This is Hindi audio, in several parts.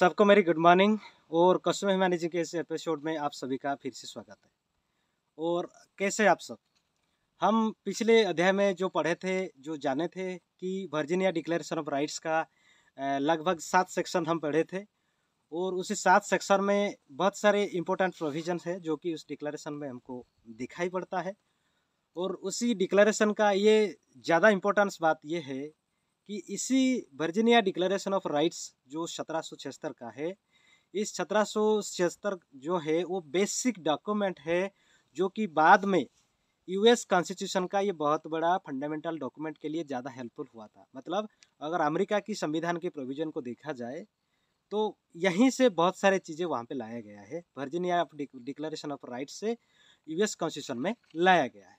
सबको मेरी गुड मॉर्निंग और कस्टमर मैनेजिंग के इस एपिसोड में आप सभी का फिर से स्वागत है और कैसे आप सब हम पिछले अध्याय में जो पढ़े थे जो जाने थे कि वर्जीनिया डिक्लेरेशन ऑफ राइट्स का लगभग सात सेक्शन हम पढ़े थे और उसी सात सेक्शन में बहुत सारे इम्पोर्टेंट प्रोविजन है जो कि उस डिक्लेरेशन में हमको दिखाई पड़ता है और उसी डिक्लेरेशन का ये ज़्यादा इम्पोर्टेंस बात ये है कि इसी वर्जीनिया डिक्लेरेशन ऑफ राइट्स जो सत्रह का है इस सत्रह जो है वो बेसिक डॉक्यूमेंट है जो कि बाद में यूएस कॉन्स्टिट्यूशन का ये बहुत बड़ा फंडामेंटल डॉक्यूमेंट के लिए ज़्यादा हेल्पफुल हुआ था मतलब अगर अमेरिका की संविधान के प्रोविज़न को देखा जाए तो यहीं से बहुत सारे चीज़ें वहाँ पे लाया गया है Virginia of declaration of rights से यूएस कॉन्स्टिट्यूशन में लाया गया है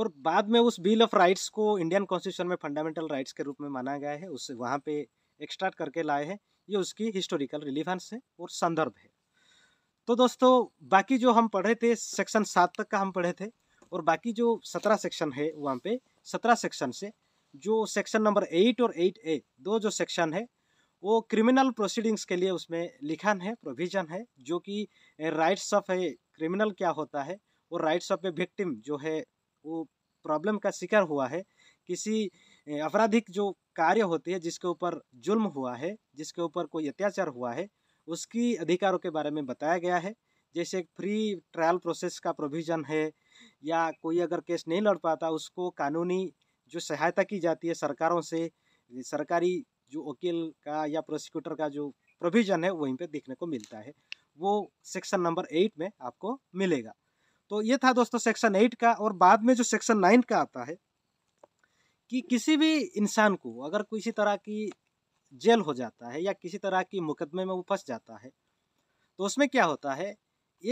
और बाद में उस बिल ऑफ राइट्स को इंडियन कॉन्स्टिट्यूशन में फंडामेंटल राइट्स के रूप में माना गया है उस वहाँ पे एक्सट्रैक्ट करके लाए हैं ये उसकी हिस्टोरिकल रिलीवेंस है और संदर्भ है तो दोस्तों बाकी जो हम पढ़े थे सेक्शन सात तक का हम पढ़े थे और बाकी जो सत्रह सेक्शन है वहाँ पे सत्रह सेक्शन से जो सेक्शन नंबर एट और एट ए दो जो सेक्शन है वो क्रिमिनल प्रोसीडिंग्स के लिए उसमें लिखन है प्रोविजन है जो कि राइट्स ऑफ ए क्रिमिनल क्या होता है और राइट्स ऑफ ए विक्टिम जो है वो प्रॉब्लम का शिकार हुआ है किसी आपराधिक जो कार्य होते हैं जिसके ऊपर जुल्म हुआ है जिसके ऊपर कोई अत्याचार हुआ है उसकी अधिकारों के बारे में बताया गया है जैसे फ्री ट्रायल प्रोसेस का प्रोविज़न है या कोई अगर केस नहीं लड़ पाता उसको कानूनी जो सहायता की जाती है सरकारों से सरकारी जो वकील का या प्रोसिक्यूटर का जो प्रोविज़न है वहीं पे देखने को मिलता है वो सेक्शन नंबर एट में आपको मिलेगा तो ये था दोस्तों सेक्शन एट का और बाद में जो सेक्शन नाइन का आता है कि किसी भी इंसान को अगर किसी तरह की जेल हो जाता है या किसी तरह की मुकदमे में वो फंस जाता है तो उसमें क्या होता है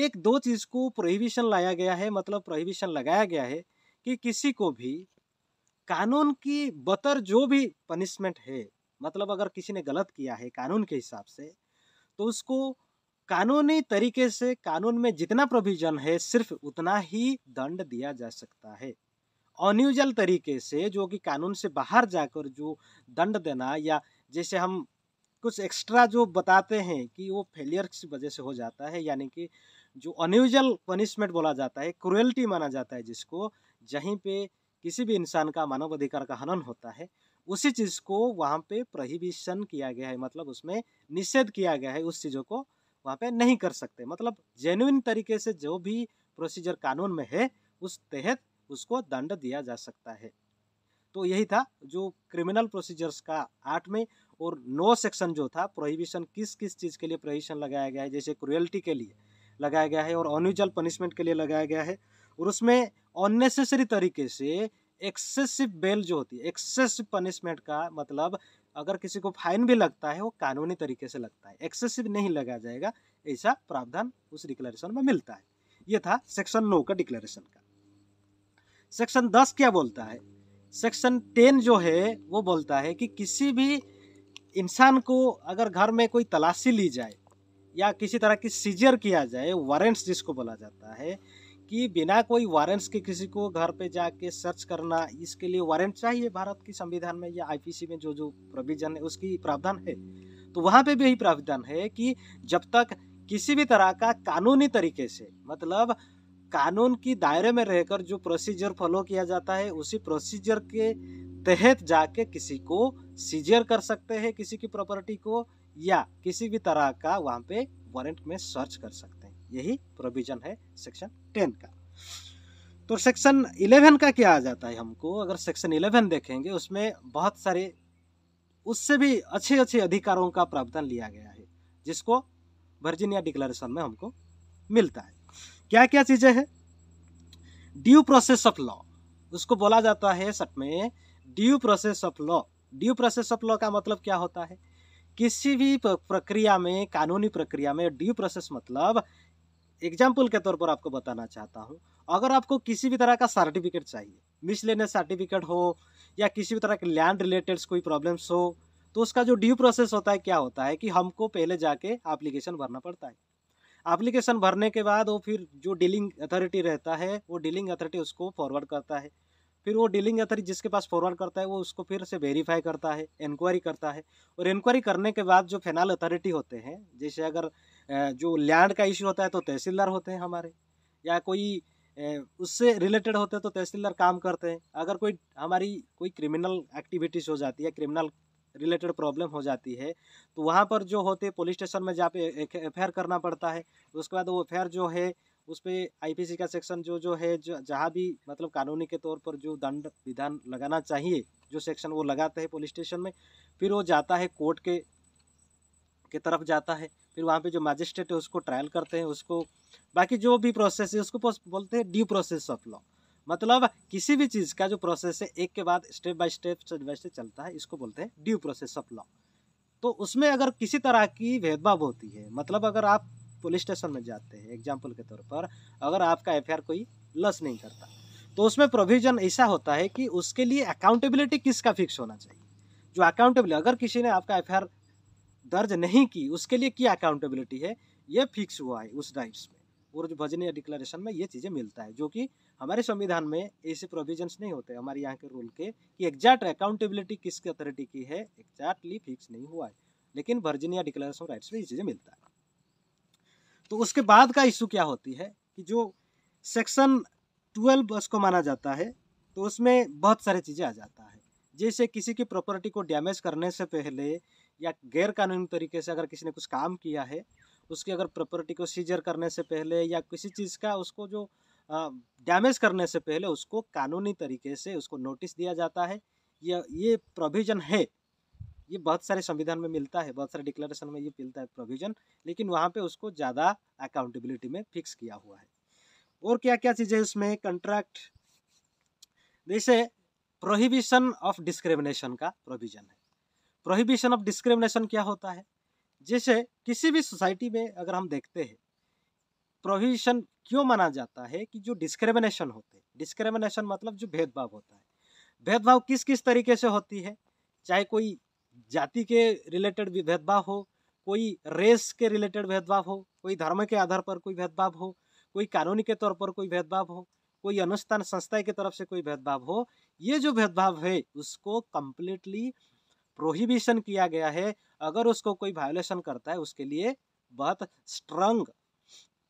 एक दो चीज़ को प्रोहिबिशन लाया गया है मतलब प्रोहिबिशन लगाया गया है कि किसी को भी कानून की बतर जो भी पनिशमेंट है मतलब अगर किसी ने गलत किया है कानून के हिसाब से तो उसको कानूनी तरीके से कानून में जितना प्रोविजन है सिर्फ उतना ही दंड दिया जा सकता है अनयूजल तरीके से जो कि कानून से बाहर जाकर जो दंड देना या जैसे हम कुछ एक्स्ट्रा जो बताते हैं कि वो फेलियर की वजह से हो जाता है यानी कि जो अनयूजल पनिशमेंट बोला जाता है क्रुएल्टी माना जाता है जिसको जहीं पे किसी भी इंसान का मानव अधिकार का हनन होता है उसी चीज़ को वहाँ पे प्रहिबिशन किया गया है मतलब उसमें निषेध किया गया है उस चीज़ों को वहाँ पे नहीं कर सकते मतलब जेन्यून तरीके से जो भी प्रोसीजर कानून में है उस तहत उसको दंड दिया जा सकता है तो यही था जो क्रिमिनल प्रोसीजर्स का आठ में और नो सेक्शन जो था प्रोहिबिशन किस किस चीज़ के लिए प्रोहिबिशन लगाया गया है जैसे क्रुएल्टी के लिए लगाया गया है और अनयूजल पनिशमेंट के लिए लगाया गया है और उसमें अननेसेसरी तरीके से एक्सेसिव बेल जो होती है एक्सेसिव पनिशमेंट का मतलब अगर किसी को फाइन भी लगता है वो कानूनी तरीके से लगता है एक्सेसिव नहीं लगा जाएगा ऐसा प्रावधान उस डिक्लेरेशन में मिलता है ये था सेक्शन नौ का डिक्लेरेशन का सेक्शन दस क्या बोलता है सेक्शन टेन जो है वो बोलता है कि किसी भी इंसान को अगर घर में कोई तलाशी ली जाए या किसी तरह की सीजर किया जाए वारंट्स जिसको बोला जाता है कि बिना कोई वारंट्स के किसी को घर पे जाके सर्च करना इसके लिए वारंट चाहिए भारत की संविधान में या आईपीसी में जो जो प्रोविजन है उसकी प्रावधान है तो वहाँ पे भी यही प्रावधान है कि जब तक किसी भी तरह का कानूनी तरीके से मतलब कानून की दायरे में रहकर जो प्रोसीजर फॉलो किया जाता है उसी प्रोसीजर के तहत जाके किसी को सीजियर कर सकते हैं किसी की प्रॉपर्टी को या किसी भी तरह का वहाँ पे वारंट में सर्च कर सकते हैं यही प्रोविजन है सेक्शन टेन का तो सेक्शन इलेवन का क्या आ जाता है हमको अगर सेक्शन इलेवन देखेंगे उसमें बहुत सारे उससे भी अच्छे अच्छे अधिकारों का प्रावधान लिया गया है जिसको वर्जीनिया डिक्लेरेशन में हमको मिलता है क्या क्या चीज़ें हैं ड्यू प्रोसेस ऑफ लॉ उसको बोला जाता है सट में due process of law due process of law का मतलब क्या होता है किसी भी प्रक्रिया में कानूनी प्रक्रिया में ड्यू प्रोसेस मतलब एग्जाम्पल के तौर पर आपको बताना चाहता हूँ अगर आपको किसी भी तरह का सर्टिफिकेट चाहिए मिसलेनियस सर्टिफिकेट हो या किसी भी तरह के लैंड रिलेटेड कोई प्रॉब्लम्स हो तो उसका जो ड्यू प्रोसेस होता है क्या होता है कि हमको पहले जाके एप्लीकेशन भरना पड़ता है एप्लीकेशन भरने के बाद वो फिर जो डीलिंग अथॉरिटी रहता है वो डीलिंग अथॉरिटी उसको फॉरवर्ड करता है फिर वो डीलिंग अथॉरिटी जिसके पास फॉरवर्ड करता है वो उसको फिर से वेरीफाई करता है इंक्वायरी करता है और इंक्वायरी करने के बाद जो फेनाल अथॉरिटी होते हैं जैसे अगर जो लैंड का इशू होता है तो तहसीलदार होते हैं हमारे या कोई उससे रिलेटेड होते हैं तो तहसीलदार काम करते हैं अगर कोई हमारी कोई क्रिमिनल एक्टिविटीज़ हो जाती है क्रिमिनल रिलेटेड प्रॉब्लम हो जाती है तो वहाँ पर जो होते पुलिस स्टेशन में जा पे एफ करना पड़ता है उसके बाद वो एफ जो है उस पर आई का सेक्शन जो जो है जो जहाँ भी मतलब कानूनी के तौर पर जो दंड विधान लगाना चाहिए जो सेक्शन वो लगाते हैं पुलिस स्टेशन में फिर वो जाता है कोर्ट के के तरफ जाता है फिर वहाँ पे जो मजिस्ट्रेट है उसको ट्रायल करते हैं उसको बाकी जो भी प्रोसेस है उसको बोलते हैं ड्यू प्रोसेस ऑफ लॉ मतलब किसी भी चीज़ का जो प्रोसेस है एक के बाद step by step step by step चलता है इसको बोलते हैं ड्यू प्रोसेस ऑफ लॉ तो उसमें अगर किसी तरह की भेदभाव होती है मतलब अगर आप पुलिस स्टेशन में जाते हैं एग्जाम्पल के तौर पर अगर आपका एफ कोई लस नहीं करता तो उसमें प्रोविजन ऐसा होता है कि उसके लिए अकाउंटेबिलिटी किसका फिक्स होना चाहिए जो अकाउंटेबिलिटी अगर किसी ने आपका एफ दर्ज नहीं की उसके लिए क्या अकाउंटेबिलिटी है ये फिक्स हुआ है उस राइट्स में और जो भजनीय डिक्लेरेशन में ये चीज़ें मिलता है जो कि हमारे संविधान में ऐसे प्रोविजंस नहीं होते हमारे यहाँ के रूल के कि एग्जैक्ट अकाउंटेबिलिटी किसके अथॉरिटी की है एग्जैक्टली फिक्स नहीं हुआ है लेकिन वर्जीनिया डिक्लेरेशन राइट्स में ये चीज़ें मिलता है तो उसके बाद का इशू क्या होती है कि जो सेक्शन ट्वेल्व उसको माना जाता है तो उसमें बहुत सारी चीज़ें आ जाता है जैसे किसी की प्रॉपर्टी को डैमेज करने से पहले या गैरकानूनी तरीके से अगर किसी ने कुछ काम किया है उसकी अगर प्रॉपर्टी को सीजर करने से पहले या किसी चीज़ का उसको जो डैमेज करने से पहले उसको कानूनी तरीके से उसको नोटिस दिया जाता है या ये प्रोविज़न है ये बहुत सारे संविधान में मिलता है बहुत सारे डिक्लेरेशन में ये मिलता है प्रोविज़न लेकिन वहाँ पे उसको ज़्यादा अकाउंटेबिलिटी में फिक्स किया हुआ है और क्या क्या चीज़ें उसमें कंट्रैक्ट जैसे प्रोहिबिशन ऑफ डिस्क्रिमिनेशन का प्रोविज़न है प्रोहिबिशन ऑफ डिस्क्रिमिनेशन क्या होता है जैसे किसी भी सोसाइटी में अगर हम देखते हैं प्रोहिबिशन क्यों माना जाता है कि जो डिस्क्रिमिनेशन होते हैं डिस्क्रिमिनेशन मतलब जो भेदभाव होता है भेदभाव किस किस तरीके से होती है चाहे कोई जाति के रिलेटेड भेदभाव हो कोई रेस के रिलेटेड भेदभाव हो कोई धर्म के आधार पर कोई भेदभाव हो कोई कानूनी के तौर पर कोई भेदभाव हो कोई अनुष्ठान संस्था की तरफ से कोई भेदभाव हो ये जो भेदभाव है उसको कम्प्लीटली प्रोहिबिशन किया गया है अगर उसको कोई वायोलेशन करता है उसके लिए बहुत स्ट्रंग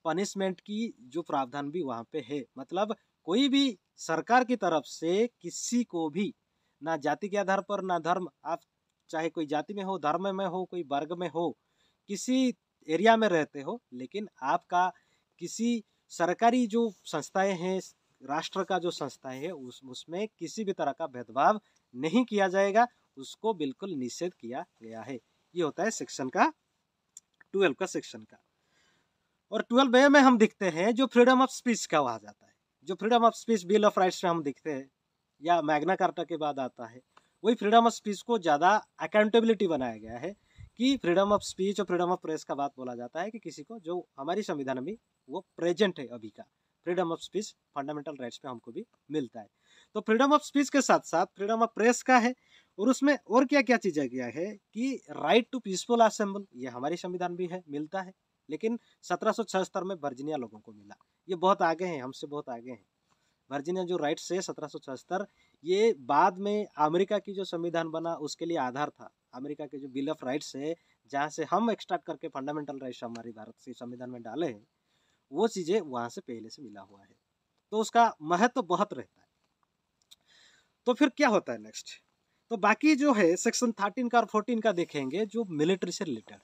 पनिशमेंट की जो प्रावधान भी वहाँ पे है मतलब कोई भी सरकार की तरफ से किसी को भी ना जाति के आधार पर ना धर्म आप चाहे कोई जाति में हो धर्म में हो कोई वर्ग में हो किसी एरिया में रहते हो लेकिन आपका किसी सरकारी जो संस्थाएं हैं राष्ट्र का जो संस्थाएं है उस उसमें किसी भी तरह का भेदभाव नहीं किया जाएगा उसको बिल्कुल निषेध किया गया है ये होता है सेक्शन का ट्वेल्व का सेक्शन का और ट्वेल्व ए में हम दिखते हैं जो फ्रीडम ऑफ स्पीच का वहाँ जाता है जो freedom of speech bill of rights में हम दिखते हैं या मैग्ना कार्टा के बाद आता है वही फ्रीडम ऑफ स्पीच को ज़्यादा अकाउंटेबिलिटी बनाया गया है कि फ्रीडम ऑफ स्पीच और फ्रीडम ऑफ प्रेस का बात बोला जाता है कि किसी को जो हमारी संविधान में वो प्रेजेंट है अभी का freedom of speech fundamental rights पे हमको भी मिलता है तो फ्रीडम ऑफ स्पीच के साथ साथ फ्रीडम ऑफ प्रेस का है और उसमें और क्या क्या चीज़ें गया है कि राइट टू पीसफुल असेंबल ये हमारे संविधान भी है मिलता है लेकिन सत्रह में वर्जीनिया लोगों को मिला ये बहुत आगे हैं हमसे बहुत आगे हैं वर्जीनिया जो राइट्स है सत्रह ये बाद में अमेरिका की जो संविधान बना उसके लिए आधार था अमेरिका के जो बिल ऑफ राइट्स है जहाँ से हम एक्सट्रैक्ट करके फंडामेंटल राइट्स हमारे भारत से संविधान में डाले हैं वो चीज़ें वहाँ से पहले से मिला हुआ है तो उसका महत्व तो बहुत रहता है तो फिर क्या होता है नेक्स्ट तो बाकी जो है सेक्शन थर्टीन का और फोर्टीन का देखेंगे जो मिलिट्री से रिलेटेड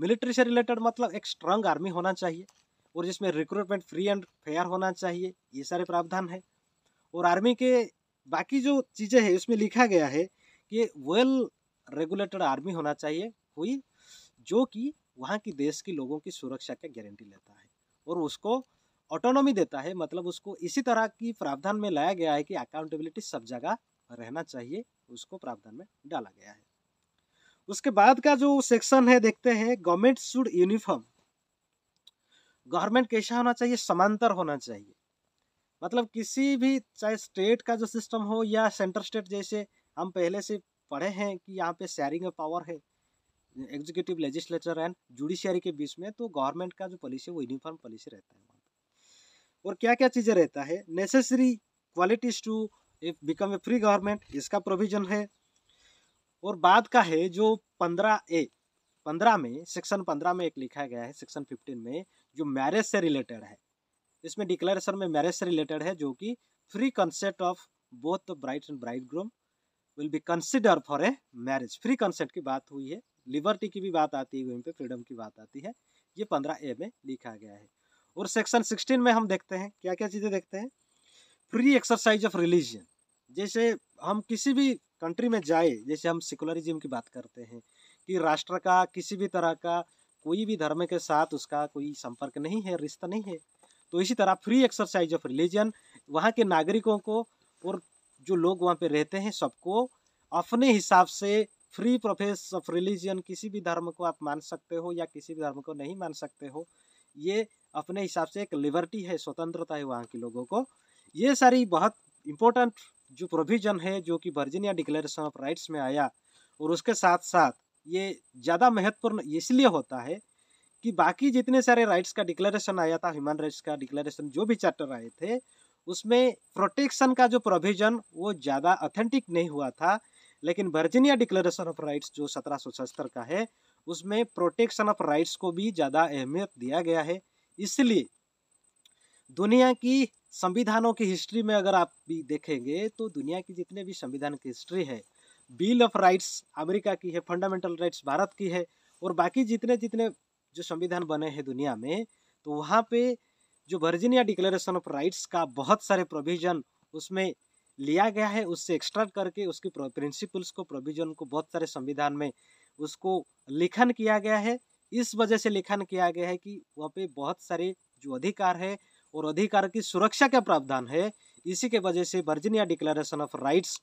मिलिट्री से रिलेटेड मतलब एक स्ट्रांग आर्मी होना चाहिए और जिसमें रिक्रूटमेंट फ्री एंड फेयर होना चाहिए ये सारे प्रावधान है और आर्मी के बाकी जो चीज़ें हैं उसमें लिखा गया है कि वेल रेगुलेटेड आर्मी होना चाहिए हुई जो कि वहाँ की देश के लोगों की सुरक्षा का गारंटी लेता है और उसको ऑटोनॉमी देता है मतलब उसको इसी तरह की प्रावधान में लाया गया है कि अकाउंटेबिलिटी सब जगह रहना चाहिए उसको प्रावधान में डाला गया है उसके बाद का जो सेक्शन है देखते हैं गवर्नमेंट शुड यूनिफॉर्म गवर्नमेंट कैसा होना चाहिए समांतर होना चाहिए मतलब किसी भी चाहे स्टेट का जो सिस्टम हो या सेंटर स्टेट जैसे हम पहले से पढ़े हैं कि यहाँ पे शेयरिंग ऑफ पावर है एग्जीक्यूटिव लेजिस्लेचर एंड जुडिशियरी के बीच में तो गवर्नमेंट का जो पॉलिसी वो यूनिफॉर्म पॉलिसी रहता है और क्या क्या चीज़ें रहता है necessary qualities to if become a free government इसका प्रोविजन है और बाद का है जो पंद्रह ए पंद्रह में सेक्शन पंद्रह में एक लिखा गया है सेक्शन फिफ्टीन में जो मैरिज से रिलेटेड है इसमें डिक्लेरेशन में मैरिज से रिलेटेड है जो कि free consent of both the bride and bride groom will be consider for a marriage free consent की बात हुई है लिबर्टी की भी बात आती है वहीं पे फ्रीडम की बात आती है ये पंद्रह ए में लिखा गया है और सेक्शन सिक्सटीन में हम देखते हैं क्या क्या चीज़ें देखते हैं फ्री एक्सरसाइज ऑफ रिलीजन जैसे हम किसी भी कंट्री में जाए जैसे हम सेकुलरिज्म की बात करते हैं कि राष्ट्र का किसी भी तरह का कोई भी धर्म के साथ उसका कोई संपर्क नहीं है रिश्ता नहीं है तो इसी तरह फ्री एक्सरसाइज ऑफ रिलीजन वहाँ के नागरिकों को और जो लोग वहाँ पे रहते हैं सबको अपने हिसाब से फ्री प्रोफेस ऑफ रिलीजन किसी भी धर्म को आप मान सकते हो या किसी भी धर्म को नहीं मान सकते हो ये अपने हिसाब से एक लिबर्टी है स्वतंत्रता है वहाँ के लोगों को ये सारी बहुत इम्पोर्टेंट जो प्रोविज़न है जो कि वर्जीनिया डिक्लेरेशन ऑफ राइट्स में आया और उसके साथ साथ ये ज़्यादा महत्वपूर्ण इसलिए होता है कि बाकी जितने सारे राइट्स का डिक्लेरेशन आया था ह्यूमन राइट्स का डिक्लेरेशन जो भी चैप्टर आए थे उसमें प्रोटेक्शन का जो प्रोविज़न वो ज़्यादा ऑथेंटिक नहीं हुआ था लेकिन वर्जीनिया डिक्लेरेशन ऑफ राइट्स जो सत्रह का है उसमें प्रोटेक्शन ऑफ राइट्स को भी ज़्यादा अहमियत दिया गया है इसलिए दुनिया की संविधानों की हिस्ट्री में अगर आप भी देखेंगे तो दुनिया की जितने भी संविधान की हिस्ट्री है बिल ऑफ राइट्स अमेरिका की है फंडामेंटल राइट्स भारत की है और बाकी जितने जितने जो संविधान बने हैं दुनिया में तो वहाँ पे जो वर्जीनिया डिक्लेरेशन ऑफ राइट्स का बहुत सारे प्रोविजन उसमें लिया गया है उससे एक्सट्रैक्ट करके उसके प्रिंसिपल्स को प्रोविजन को बहुत सारे संविधान में उसको लिखन किया गया है इस वजह से लिखन किया गया है कि वहाँ पे बहुत सारे जो अधिकार है और अधिकार की सुरक्षा का प्रावधान है इसी के वजह से वर्जिनिया डिक्लेरेशन ऑफ राइट्स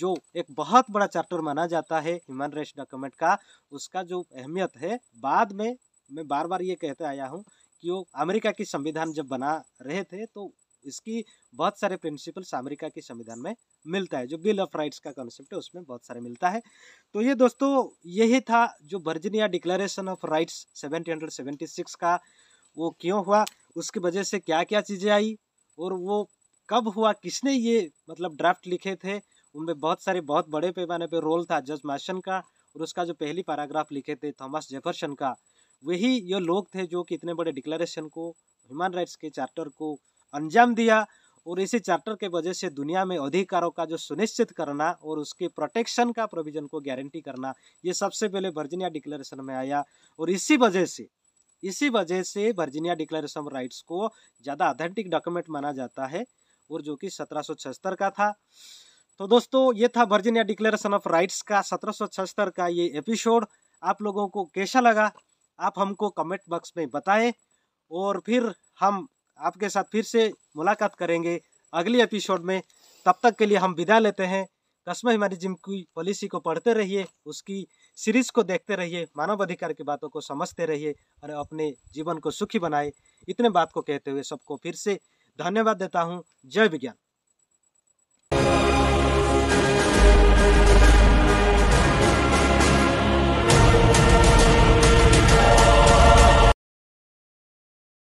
जो एक बहुत बड़ा चैप्टर माना जाता है ह्यूमन राइट्स डॉक्यूमेंट का उसका जो अहमियत है बाद में मैं बार बार ये कहते आया हूँ कि वो अमेरिका की संविधान जब बना रहे थे तो इसकी बहुत सारे प्रिंसिपल्स अमेरिका के संविधान में मिलता है जो बिल ऑफ राइट्स का कॉन्सेप्ट है उसमें बहुत सारे मिलता है तो ये दोस्तों यही था जो वर्जिनिया डिक्लेरेशन ऑफ राइट्स 1776 का वो क्यों हुआ उसकी वजह से क्या क्या चीज़ें आई और वो कब हुआ किसने ये मतलब ड्राफ्ट लिखे थे उनमें बहुत सारे बहुत बड़े पैमाने पे रोल था जज माशन का और उसका जो पहली पैराग्राफ लिखे थे थॉमस जेफरसन का वही ये लोग थे जो कि इतने बड़े डिक्लेरेशन को ह्यूमन राइट्स के चार्टर को अंजाम दिया और इसी चार्टर के वजह से दुनिया में अधिकारों का जो सुनिश्चित करना और उसके प्रोटेक्शन का प्रोविजन को गारंटी करना ये सबसे पहले वर्जनिया डिक्लेरेशन में आया और इसी वजह से इसी वजह से वर्जीनिया डिक्लेरेशन राइट्स को ज़्यादा ऑथेंटिक डॉक्यूमेंट माना जाता है और जो कि सत्रह का था तो दोस्तों ये था वर्जीनिया डिक्लेरेशन ऑफ राइट्स का सत्रह का ये एपिसोड आप लोगों को कैसा लगा आप हमको कमेंट बॉक्स में बताएं और फिर हम आपके साथ फिर से मुलाकात करेंगे अगली एपिसोड में तब तक के लिए हम विदा लेते हैं कसमें हमारी जिम की पॉलिसी को पढ़ते रहिए उसकी सीरीज को देखते रहिए मानवाधिकार की बातों को समझते रहिए और अपने जीवन को सुखी बनाए इतने बात को कहते हुए सबको फिर से धन्यवाद देता हूँ जय विज्ञान